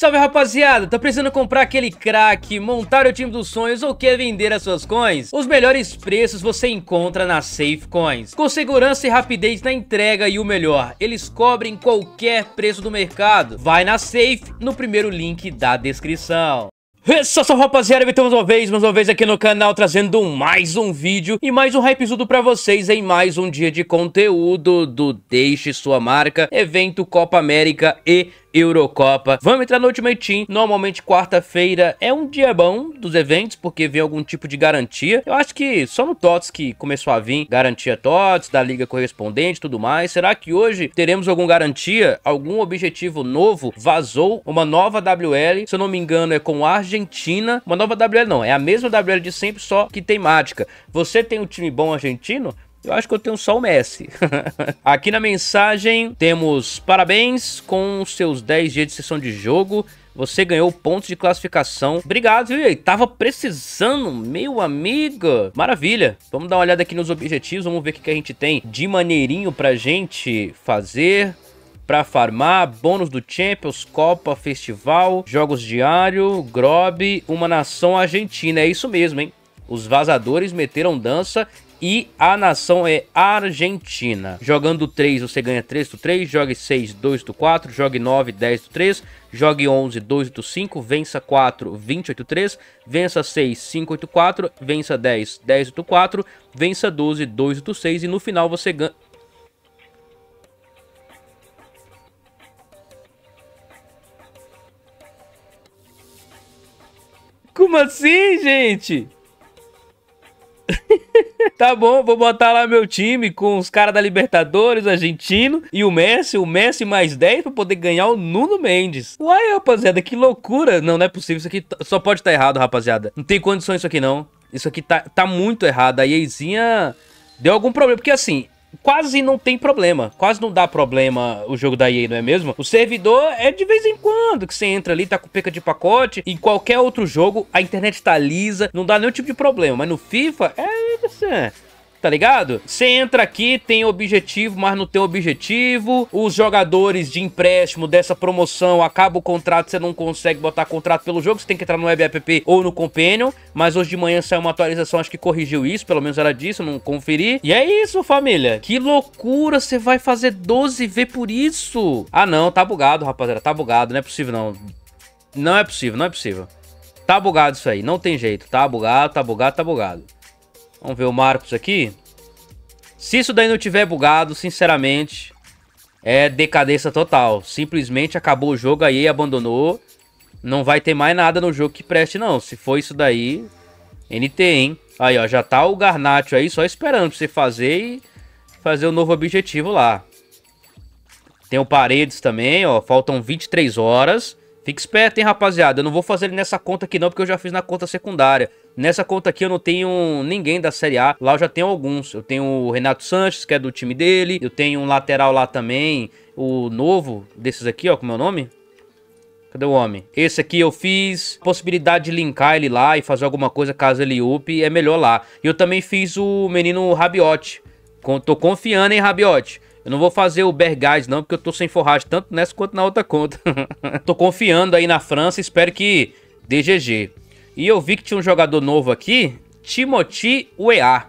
Salve rapaziada, tá precisando comprar aquele crack, montar o time dos sonhos ou quer vender as suas coins? Os melhores preços você encontra na Safe Coins. Com segurança e rapidez na entrega e o melhor, eles cobrem qualquer preço do mercado. Vai na Safe no primeiro link da descrição. É só só rapaziada, estamos uma vez, mais uma vez aqui no canal trazendo mais um vídeo e mais um hypezudo pra vocês em mais um dia de conteúdo do Deixe Sua Marca, evento Copa América e Eurocopa. Vamos entrar no Ultimate Team. Normalmente quarta-feira é um dia bom dos eventos, porque vem algum tipo de garantia. Eu acho que só no TOTS que começou a vir garantia TOTS, da liga correspondente e tudo mais. Será que hoje teremos alguma garantia? Algum objetivo novo? Vazou uma nova WL, se eu não me engano é com a Argentina. Uma nova WL não, é a mesma WL de sempre, só que tem mágica. Você tem um time bom argentino? Eu acho que eu tenho só o Messi. Aqui na mensagem temos parabéns com seus 10 dias de sessão de jogo. Você ganhou pontos de classificação. Obrigado, viu? E tava precisando, meu amigo. Maravilha. Vamos dar uma olhada aqui nos objetivos. Vamos ver o que a gente tem de maneirinho pra gente fazer para farmar, bônus do Champions, Copa, Festival, Jogos Diário, Grob, Uma Nação Argentina. É isso mesmo, hein? Os vazadores meteram dança e a nação é Argentina. Jogando 3, você ganha 3 do 3, jogue 6, 2 do 4, jogue 9, 10 do 3, jogue 11, 2 do 5, vença 4, 20 8 3, vença 6, 5 8 4, vença 10, 10 do 4, vença 12, 2 do 6 e no final você ganha... Como assim, gente? tá bom, vou botar lá meu time com os caras da Libertadores, argentino, e o Messi, o Messi mais 10 pra poder ganhar o Nuno Mendes. Uai, rapaziada, que loucura. Não, não é possível, isso aqui tá, só pode estar tá errado, rapaziada. Não tem condições isso aqui não. Isso aqui tá, tá muito errado. A Yezinha deu algum problema, porque assim, quase não tem problema. Quase não dá problema o jogo da EA, não é mesmo? O servidor é de vez em quando que você entra ali, tá com peca de pacote. Em qualquer outro jogo, a internet tá lisa, não dá nenhum tipo de problema. Mas no FIFA, é... Assim, tá ligado? Você entra aqui, tem objetivo, mas não tem objetivo. Os jogadores de empréstimo dessa promoção acaba o contrato, você não consegue botar contrato pelo jogo, você tem que entrar no Web App ou no Companion. Mas hoje de manhã saiu uma atualização, acho que corrigiu isso, pelo menos era disso, não conferi. E é isso, família. Que loucura, você vai fazer 12V por isso. Ah, não, tá bugado, rapaziada, tá bugado, não é possível não. Não é possível, não é possível. Tá bugado isso aí, não tem jeito. Tá bugado, tá bugado, tá bugado. Vamos ver o Marcos aqui. Se isso daí não tiver bugado, sinceramente, é decadência total. Simplesmente acabou o jogo, aí abandonou. Não vai ter mais nada no jogo que preste, não. Se for isso daí, NT, hein? Aí, ó, já tá o Garnacho aí só esperando pra você fazer e fazer o um novo objetivo lá. Tem o Paredes também, ó. Faltam 23 horas. Fique esperto, hein, rapaziada. Eu não vou fazer ele nessa conta aqui não, porque eu já fiz na conta secundária. Nessa conta aqui eu não tenho ninguém da Série A, lá eu já tenho alguns. Eu tenho o Renato Sanches, que é do time dele, eu tenho um lateral lá também, o novo desses aqui, ó, com é o meu nome. Cadê o homem? Esse aqui eu fiz. Possibilidade de linkar ele lá e fazer alguma coisa caso ele up, é melhor lá. E eu também fiz o menino Rabiot. Tô confiando em Rabiot. Eu não vou fazer o Bergás não, porque eu tô sem forragem tanto nessa quanto na outra conta. tô confiando aí na França, espero que DGG. E eu vi que tinha um jogador novo aqui, Timothy Wea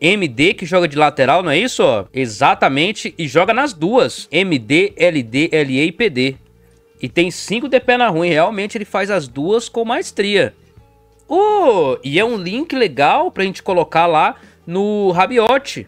MD que joga de lateral, não é isso? Exatamente, e joga nas duas, MD, LD, LE e PD. E tem 5 de pena ruim, realmente ele faz as duas com maestria. Uh, e é um link legal pra gente colocar lá no Rabiote.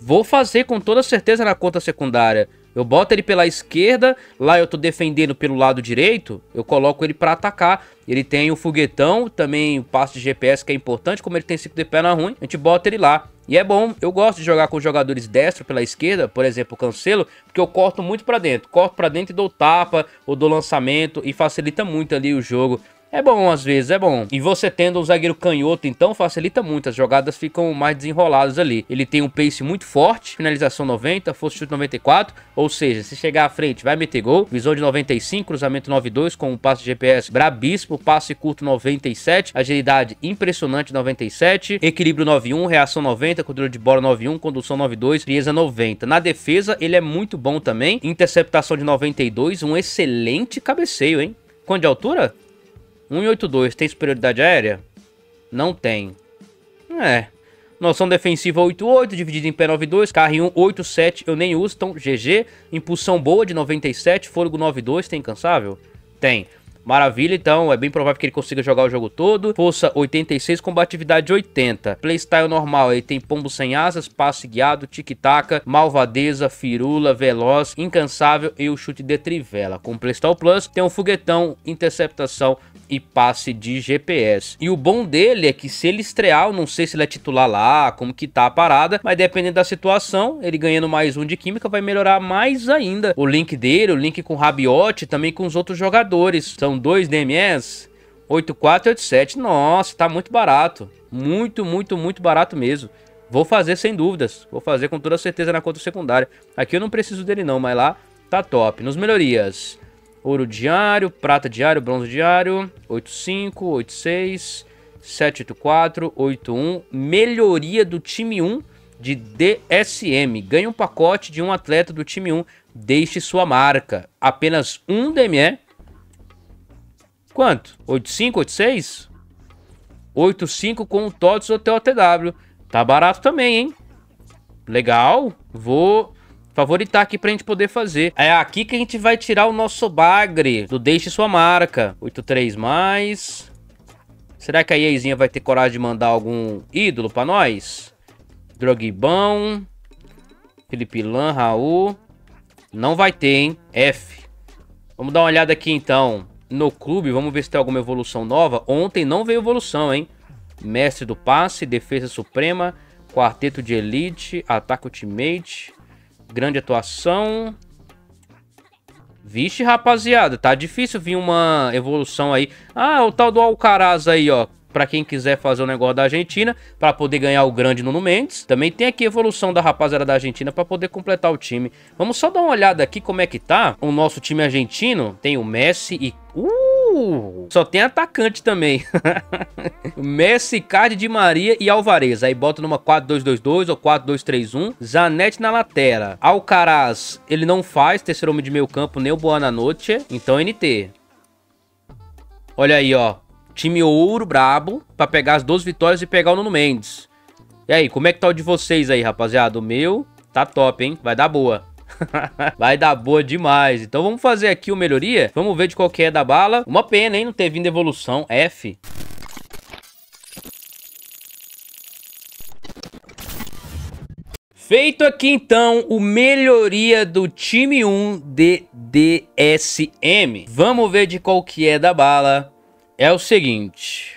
Vou fazer com toda certeza na conta secundária. Eu boto ele pela esquerda, lá eu tô defendendo pelo lado direito, eu coloco ele para atacar. Ele tem o foguetão, também o passo de GPS que é importante, como ele tem 5 de perna ruim, a gente bota ele lá. E é bom, eu gosto de jogar com jogadores destro pela esquerda, por exemplo, o Cancelo, porque eu corto muito para dentro. Corto para dentro e dou tapa ou dou lançamento e facilita muito ali o jogo é bom às vezes, é bom. E você tendo um zagueiro canhoto, então facilita muito. As jogadas ficam mais desenroladas ali. Ele tem um pace muito forte, finalização 90, força chute 94. Ou seja, se chegar à frente, vai meter gol. Visão de 95, cruzamento 92 com um passe GPS brabíssimo, passe curto 97, agilidade impressionante 97, equilíbrio 91, reação 90, controle de bola 91, condução 92, frieza 90. Na defesa, ele é muito bom também. Interceptação de 92, um excelente cabeceio, hein? Quanto de altura? 182 tem superioridade aérea? Não tem. É. Noção defensiva 88, dividido em pé 92, carro em 187, eu nem uso, então GG. Impulsão boa de 97, fôlego 92, tem incansável? Tem. Maravilha, então é bem provável que ele consiga jogar o jogo todo. Força 86, combatividade 80. Playstyle normal, ele tem pombo sem asas, passe guiado, tic-taca, malvadeza, firula, veloz, incansável e o chute de trivela. Com Playstyle Plus tem um foguetão, interceptação e passe de GPS. E o bom dele é que se ele estrear, eu não sei se ele é titular lá, como que tá a parada, mas dependendo da situação, ele ganhando mais um de química vai melhorar mais ainda o link dele, o link com o Rabiot, também com os outros jogadores. São são dois DMEs, 8487. Nossa, tá muito barato. Muito, muito, muito barato mesmo. Vou fazer sem dúvidas. Vou fazer com toda certeza na conta secundária. Aqui eu não preciso dele não, mas lá tá top. Nos melhorias. Ouro diário, prata diário, bronze diário, 85, 86, 784, 81. Melhoria do time 1 de DSM. Ganhe um pacote de um atleta do time 1. Deixe sua marca. Apenas um DME Quanto? 8,5, 8,6? 8,5 com o TOTS ou TOTW. Tá barato também, hein? Legal. Vou favoritar aqui pra gente poder fazer. É aqui que a gente vai tirar o nosso bagre do Deixe Sua Marca. 8,3 mais... Será que a EAzinha vai ter coragem de mandar algum ídolo pra nós? Drogibão. Felipe Lan, Raul... Não vai ter, hein? F. Vamos dar uma olhada aqui, então no clube, vamos ver se tem alguma evolução nova. Ontem não veio evolução, hein? Mestre do passe, defesa suprema, quarteto de elite, ataque ultimate, grande atuação. Vixe, rapaziada, tá difícil vir uma evolução aí. Ah, o tal do Alcaraz aí, ó para quem quiser fazer o negócio da Argentina, para poder ganhar o grande Nuno Mendes. Também tem aqui a evolução da rapaziada da Argentina para poder completar o time. Vamos só dar uma olhada aqui como é que tá o nosso time argentino. Tem o Messi e... Uh! Só tem atacante também. Messi, Card de Maria e Alvarez. Aí bota numa 4-2-2-2 ou 4-2-3-1. Zanetti na lateral. Alcaraz, ele não faz terceiro homem de meio campo, nem o Boa Noite. Então NT. Olha aí, ó. Time ouro brabo para pegar as 12 vitórias e pegar o Nuno Mendes. E aí, como é que tá o de vocês aí, rapaziada? O meu tá top, hein? Vai dar boa. Vai dar boa demais. Então vamos fazer aqui o melhoria. Vamos ver de qual que é da bala. Uma pena, hein? Não ter vindo evolução. F. Feito aqui então o melhoria do time 1 de DSM. Vamos ver de qual que é da bala é o seguinte: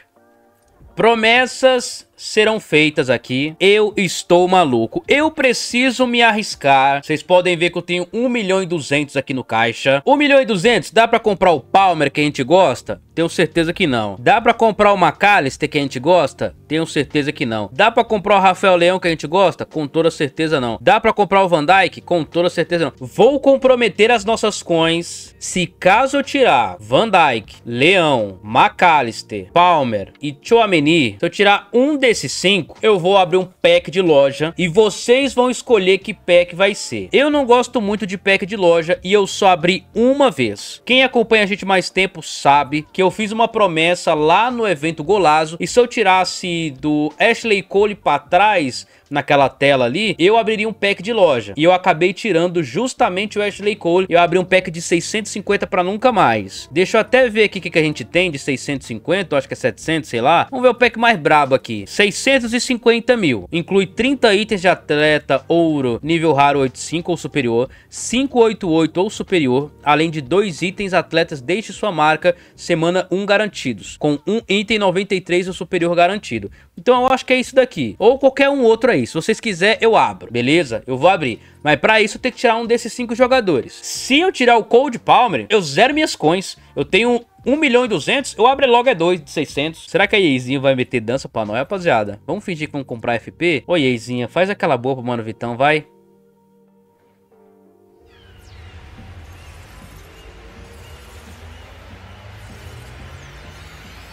promessas serão feitas aqui. Eu estou maluco. Eu preciso me arriscar. Vocês podem ver que eu tenho 1 milhão e 200 aqui no caixa. 1 milhão e 200, dá pra comprar o Palmer que a gente gosta? Tenho certeza que não. Dá pra comprar o McAllister que a gente gosta? Tenho certeza que não. Dá pra comprar o Rafael Leão que a gente gosta? Com toda certeza não. Dá pra comprar o Van Dyke? Com toda certeza não. Vou comprometer as nossas coins se caso eu tirar Van Dyke, Leão, McAllister, Palmer e Chouameni, se eu tirar um desses desses cinco, eu vou abrir um pack de loja e vocês vão escolher que pack vai ser. Eu não gosto muito de pack de loja e eu só abri uma vez. Quem acompanha a gente mais tempo sabe que eu fiz uma promessa lá no evento Golazo e se eu tirasse do Ashley Cole para trás naquela tela ali, eu abriria um pack de loja. E eu acabei tirando justamente o Ashley Cole. Eu abri um pack de 650 para nunca mais. Deixa eu até ver aqui o que, que a gente tem de 650, acho que é 700, sei lá. Vamos ver o pack mais brabo aqui. 650 mil. Inclui 30 itens de atleta ouro nível raro 85 ou superior, 588 ou superior, além de dois itens atletas deixe sua marca semana 1 garantidos, com um item 93 ou superior garantido. Então eu acho que é isso daqui, ou qualquer um outro aí. Se vocês quiserem, eu abro, beleza? Eu vou abrir. Mas para isso eu tenho que tirar um desses cinco jogadores. Se eu tirar o Cold Palmer, eu zero minhas coins. Eu tenho 1 milhão e 200, eu abro logo é 2 de 600. Será que a Yeizinha vai meter dança pra nós, rapaziada? Vamos fingir que vamos comprar FP? Ô, Yeizinha, faz aquela boa pro Mano Vitão, vai.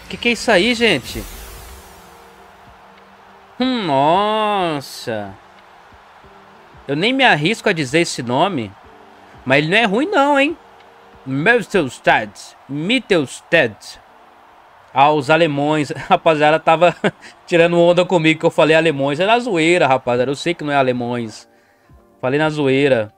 Que que é isso aí, gente? Hum, nossa. Eu nem me arrisco a dizer esse nome. Mas ele não é ruim não, hein? Mittelstadt, Mittelstadt aos ah, alemães. Rapaziada, tava tirando onda comigo que eu falei alemães. Era zoeira, rapaziada. Eu sei que não é alemães. Falei na zoeira.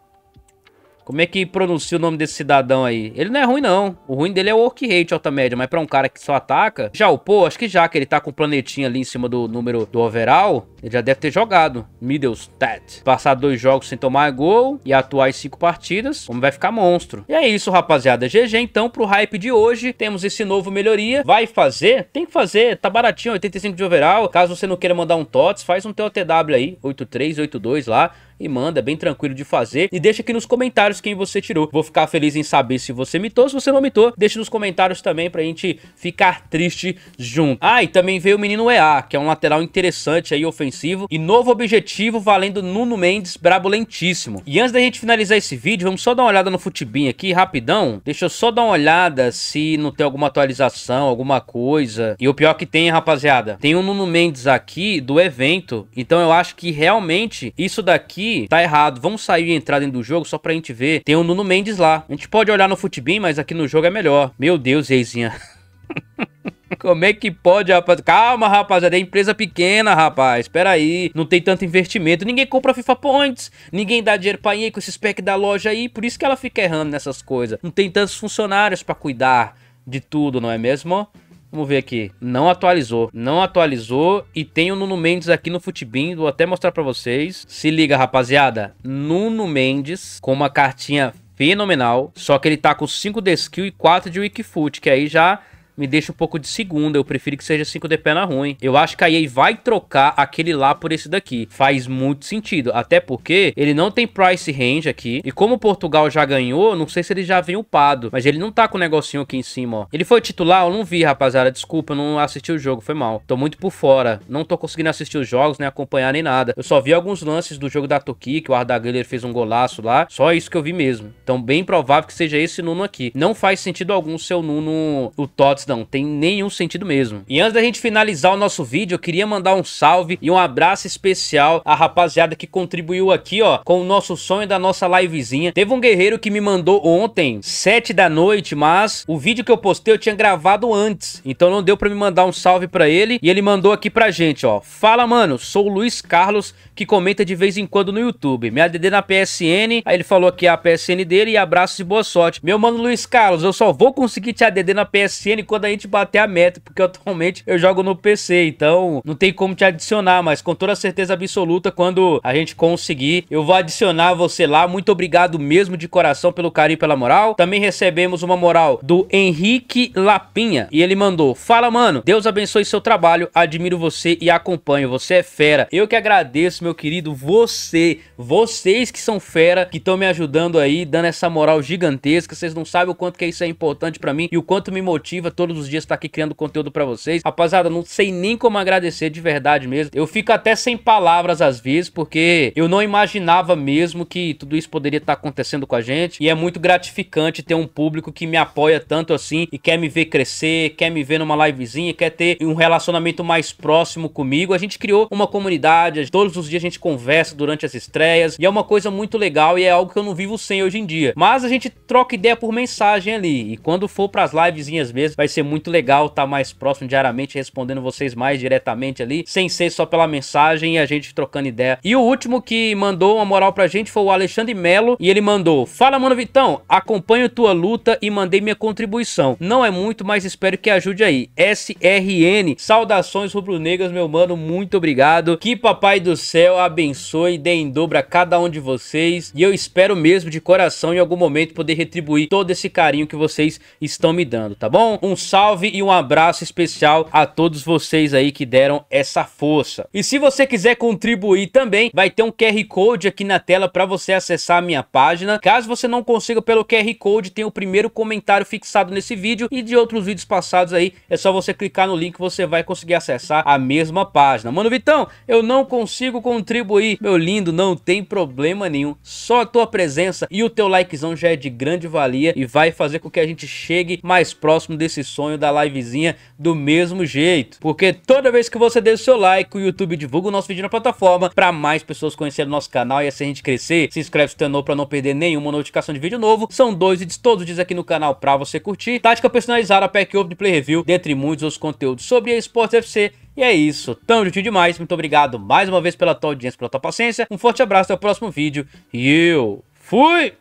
Como é que pronuncia o nome desse cidadão aí? Ele não é ruim, não. O ruim dele é o work rate alta média, mas pra um cara que só ataca... Já o Pô, acho que já que ele tá com o planetinha ali em cima do número do overall, ele já deve ter jogado. Middlestat. Passar dois jogos sem tomar gol e atuar em cinco partidas, como vai ficar monstro. E é isso, rapaziada. GG, então, pro hype de hoje. Temos esse novo melhoria. Vai fazer? Tem que fazer. Tá baratinho, 85 de overall. Caso você não queira mandar um TOTS, faz um TOTW aí, 83, 82 lá e manda, é bem tranquilo de fazer. E deixa aqui nos comentários quem você tirou. Vou ficar feliz em saber se você mitou, se você não mitou, deixa nos comentários também pra gente ficar triste junto. Ah, e também veio o menino EA, que é um lateral interessante aí, ofensivo, e novo objetivo valendo Nuno Mendes, brabo lentíssimo. E antes da gente finalizar esse vídeo, vamos só dar uma olhada no Futibin aqui, rapidão. Deixa eu só dar uma olhada se não tem alguma atualização, alguma coisa. E o pior que tem, rapaziada, tem o um Nuno Mendes aqui do evento, então eu acho que realmente isso daqui aqui tá errado. Vamos sair e entrar dentro do jogo só pra gente ver. Tem o Nuno Mendes lá. A gente pode olhar no Futebin, mas aqui no jogo é melhor. Meu Deus, Reizinha. Como é que pode, rapaz? Calma, rapaziada, é empresa pequena, rapaz. Espera aí, não tem tanto investimento. Ninguém compra FIFA Points, ninguém dá dinheiro pra ir com esses packs da loja aí, por isso que ela fica errando nessas coisas. Não tem tantos funcionários para cuidar de tudo, não é mesmo? Vamos ver aqui. Não atualizou. Não atualizou. E tem o Nuno Mendes aqui no Futebin. Vou até mostrar para vocês. Se liga, rapaziada. Nuno Mendes com uma cartinha fenomenal. Só que ele tá com 5 de skill e 4 de wikifoot. Que aí já me deixa um pouco de segunda. Eu prefiro que seja 5 DP na ruim. Eu acho que a EA vai trocar aquele lá por esse daqui. Faz muito sentido. Até porque ele não tem price range aqui. E como Portugal já ganhou, não sei se ele já vem upado. Mas ele não tá com o negocinho aqui em cima, ó. Ele foi titular? Eu não vi, rapaziada. Desculpa, eu não assisti o jogo. Foi mal. Tô muito por fora. Não tô conseguindo assistir os jogos, nem acompanhar, nem nada. Eu só vi alguns lances do jogo da Toki, que o Arda Güler fez um golaço lá. Só isso que eu vi mesmo. Então, bem provável que seja esse Nuno aqui. Não faz sentido algum ser o Nuno, o Tots hipótese não tem nenhum sentido mesmo. E antes da gente finalizar o nosso vídeo, eu queria mandar um salve e um abraço especial à rapaziada que contribuiu aqui, ó, com o nosso sonho da nossa livezinha. Teve um guerreiro que me mandou ontem, 7 da noite, mas o vídeo que eu postei eu tinha gravado antes, então não deu pra me mandar um salve pra ele, e ele mandou aqui pra gente, ó. Fala, mano, sou o Luiz Carlos, que comenta de vez em quando no YouTube. Me ADD na PSN, aí ele falou aqui a PSN dele, e abraços e boa sorte. Meu mano Luiz Carlos, eu só vou conseguir te ADD na PSN quando a gente bater a meta, porque atualmente eu jogo no PC, então não tem como te adicionar, mas com toda certeza absoluta, quando a gente conseguir, eu vou adicionar você lá. Muito obrigado mesmo de coração pelo carinho e pela moral. Também recebemos uma moral do Henrique Lapinha e ele mandou: Fala, mano, Deus abençoe seu trabalho, admiro você e acompanho, você é fera. Eu que agradeço, meu querido, você, vocês que são fera, que estão me ajudando aí, dando essa moral gigantesca. Vocês não sabem o quanto que isso é importante para mim e o quanto me motiva. Tô todos os dias estar tá aqui criando conteúdo para vocês. Rapaziada, não sei nem como agradecer de verdade mesmo. Eu fico até sem palavras às vezes, porque eu não imaginava mesmo que tudo isso poderia estar tá acontecendo com a gente. E é muito gratificante ter um público que me apoia tanto assim e quer me ver crescer, quer me ver numa livezinha, quer ter um relacionamento mais próximo comigo. A gente criou uma comunidade, todos os dias a gente conversa durante as estreias e é uma coisa muito legal e é algo que eu não vivo sem hoje em dia. Mas a gente troca ideia por mensagem ali e quando for para as livezinhas mesmo, vai ser muito legal estar tá mais próximo diariamente, respondendo vocês mais diretamente ali, sem ser só pela mensagem e a gente trocando ideia. E o último que mandou uma moral pra gente foi o Alexandre Melo, e ele mandou: Fala, mano Vitão, acompanho tua luta e mandei minha contribuição. Não é muito, mas espero que ajude aí. SRN, saudações rubro-negras, meu mano, muito obrigado. Que papai do céu abençoe, dê em dobro a cada um de vocês. E eu espero mesmo de coração em algum momento poder retribuir todo esse carinho que vocês estão me dando, tá bom? Um salve e um abraço especial a todos vocês aí que deram essa força. E se você quiser contribuir também, vai ter um QR Code aqui na tela para você acessar a minha página. Caso você não consiga pelo QR Code, tem o primeiro comentário fixado nesse vídeo e de outros vídeos passados aí, é só você clicar no link você vai conseguir acessar a mesma página. Mano Vitão, eu não consigo contribuir. Meu lindo, não tem problema nenhum. Só a tua presença e o teu likezão já é de grande valia e vai fazer com que a gente chegue mais próximo desses sonho da livezinha do mesmo jeito. Porque toda vez que você deixa o seu like, o YouTube divulga o nosso vídeo na plataforma para mais pessoas conhecerem o nosso canal e assim a gente crescer. Se inscreve se tornou para não perder nenhuma notificação de vídeo novo. São dois vídeos todos os dias aqui no canal para você curtir. Tática personalizada, pack open de play review, dentre muitos outros conteúdos sobre esportes FC. E é isso, tamo junto demais, muito obrigado mais uma vez pela tua audiência, pela tua paciência, um forte abraço, até o próximo vídeo e eu fui!